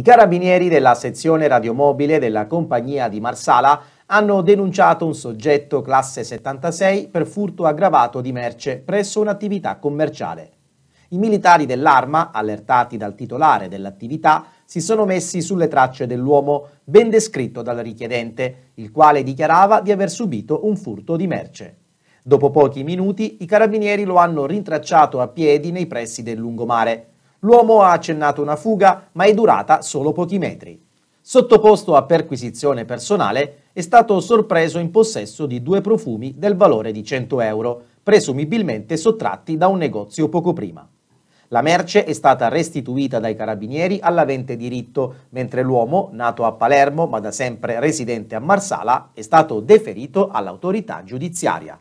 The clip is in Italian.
I carabinieri della sezione radiomobile della compagnia di Marsala hanno denunciato un soggetto classe 76 per furto aggravato di merce presso un'attività commerciale. I militari dell'arma, allertati dal titolare dell'attività, si sono messi sulle tracce dell'uomo, ben descritto dal richiedente, il quale dichiarava di aver subito un furto di merce. Dopo pochi minuti i carabinieri lo hanno rintracciato a piedi nei pressi del lungomare. L'uomo ha accennato una fuga, ma è durata solo pochi metri. Sottoposto a perquisizione personale, è stato sorpreso in possesso di due profumi del valore di 100 euro, presumibilmente sottratti da un negozio poco prima. La merce è stata restituita dai carabinieri all'avente diritto, mentre l'uomo, nato a Palermo ma da sempre residente a Marsala, è stato deferito all'autorità giudiziaria.